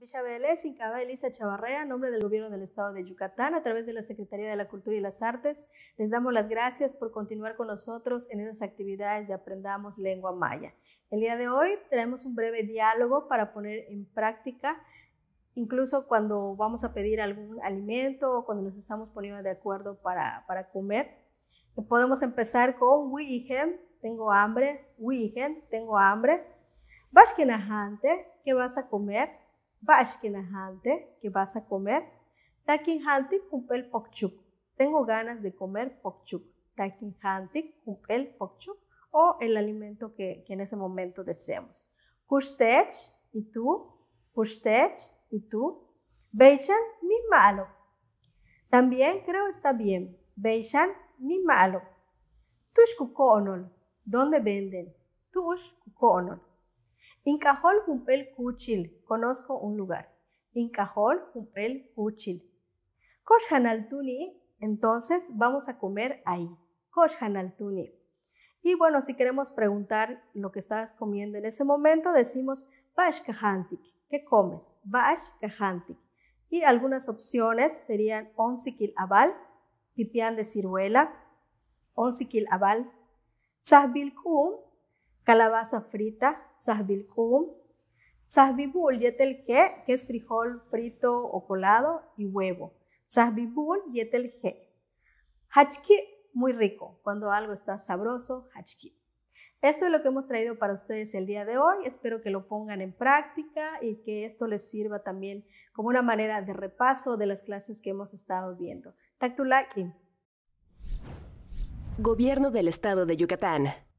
Villa Vélez Elisa Chavarrea, en nombre del Gobierno del Estado de Yucatán, a través de la Secretaría de la Cultura y las Artes, les damos las gracias por continuar con nosotros en esas actividades de Aprendamos Lengua Maya. El día de hoy traemos un breve diálogo para poner en práctica, incluso cuando vamos a pedir algún alimento o cuando nos estamos poniendo de acuerdo para, para comer. Podemos empezar con Wigen, tengo hambre, Wigen, tengo hambre. Vasquenajante, ¿qué vas a comer? Vas que que vas a comer. Takin hantik jumpel pokchuk. Tengo ganas de comer pokchuk. Takin hantik jumpel pokchuk. O el alimento que, en ese momento deseamos. Kustech y tú. Kustech y tú. Beishan mi malo. También creo está bien. Beishan mi malo. Tush kukonol. ¿Dónde venden? Tush kukonol. Incajol Jumpel Kuchil, conozco un lugar. Incajol Jumpel Kuchil. Koshanaltuni, entonces vamos a comer ahí. Koshanaltuni. Y bueno, si queremos preguntar lo que estás comiendo en ese momento, decimos k'ahantik, ¿Qué comes? k'ahantik. Y algunas opciones serían onsikil abal, pipián de ciruela, onsikil abal, kum calabaza frita, sahbil kum, sahbibul yetelje, que es frijol frito o colado, y huevo. Sahbibul yetelje. Hachki, muy rico, cuando algo está sabroso, hachki. Esto es lo que hemos traído para ustedes el día de hoy. Espero que lo pongan en práctica y que esto les sirva también como una manera de repaso de las clases que hemos estado viendo. Taktulaki. Gobierno del Estado de Yucatán.